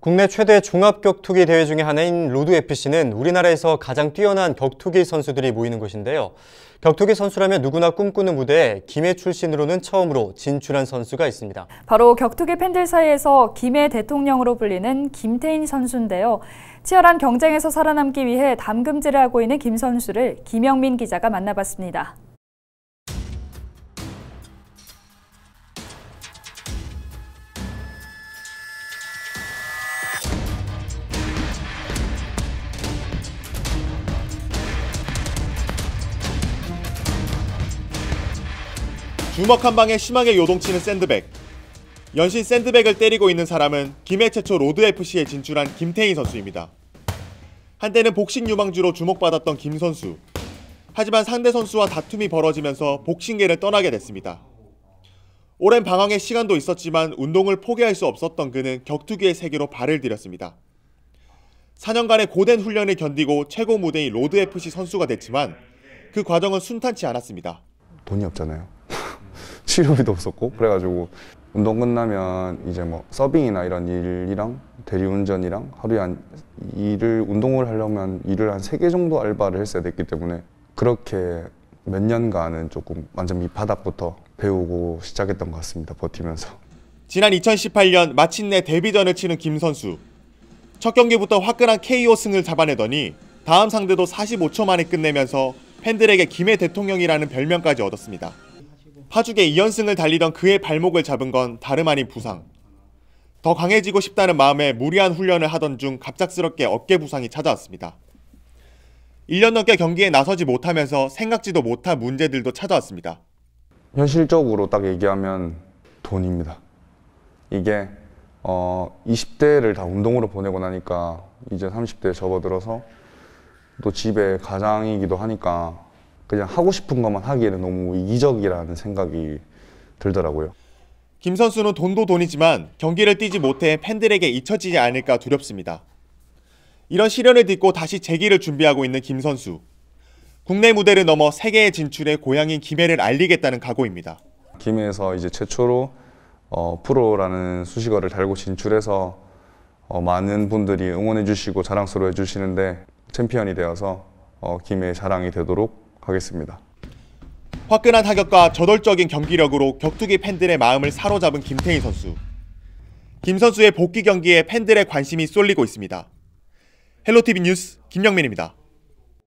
국내 최대 종합 격투기 대회 중에 하나인 로드 FC는 우리나라에서 가장 뛰어난 격투기 선수들이 모이는 곳인데요. 격투기 선수라면 누구나 꿈꾸는 무대에 김해 출신으로는 처음으로 진출한 선수가 있습니다. 바로 격투기 팬들 사이에서 김해 대통령으로 불리는 김태인 선수인데요. 치열한 경쟁에서 살아남기 위해 담금질을 하고 있는 김 선수를 김영민 기자가 만나봤습니다. 주먹 한 방에 심하게 요동치는 샌드백. 연신 샌드백을 때리고 있는 사람은 김해 최초 로드FC에 진출한 김태희 선수입니다. 한때는 복싱 유망주로 주목받았던 김 선수. 하지만 상대 선수와 다툼이 벌어지면서 복싱계를 떠나게 됐습니다. 오랜 방황의 시간도 있었지만 운동을 포기할 수 없었던 그는 격투기의 세계로 발을 들였습니다. 4년간의 고된 훈련을 견디고 최고 무대인 로드FC 선수가 됐지만 그 과정은 순탄치 않았습니다. 돈이 없잖아요. 치료비도 없었고 그래가지고 운동 끝나면 이제 뭐 서빙이나 이런 일이랑 대리운전이랑 하루에 한 일을 운동을 하려면 일을 한세개 정도 알바를 했어야 됐기 때문에 그렇게 몇 년간은 조금 완전 밑바닥부터 배우고 시작했던 것 같습니다. 버티면서. 지난 2018년 마침내 데뷔전을 치는 김 선수. 첫 경기부터 화끈한 KO 승을 잡아내더니 다음 상대도 45초 만에 끝내면서 팬들에게 김의 대통령이라는 별명까지 얻었습니다. 파죽에 2연승을 달리던 그의 발목을 잡은 건 다름 아닌 부상. 더 강해지고 싶다는 마음에 무리한 훈련을 하던 중 갑작스럽게 어깨 부상이 찾아왔습니다. 1년 넘게 경기에 나서지 못하면서 생각지도 못한 문제들도 찾아왔습니다. 현실적으로 딱 얘기하면 돈입니다. 이게 어 20대를 다 운동으로 보내고 나니까 이제 30대에 접어들어서 또 집에 가장이기도 하니까 그냥 하고 싶은 것만 하기에는 너무 이기적이라는 생각이 들더라고요. 김 선수는 돈도 돈이지만 경기를 뛰지 못해 팬들에게 잊혀지지 않을까 두렵습니다. 이런 시련을 딛고 다시 재기를 준비하고 있는 김 선수. 국내 무대를 넘어 세계에 진출해 고향인 김해를 알리겠다는 각오입니다. 김해에서 이제 최초로 어, 프로라는 수식어를 달고 진출해서 어, 많은 분들이 응원해 주시고 자랑스러워 해 주시는데 챔피언이 되어서 어, 김해의 자랑이 되도록 하겠습니다. 화끈한 타격과 저돌적인 경기력으로 격투기 팬들의 마음을 사로잡은 김태희 선수. 김 선수의 복귀 경기에 팬들의 관심이 쏠리고 있습니다. 헬로티비 뉴스 김영민입니다.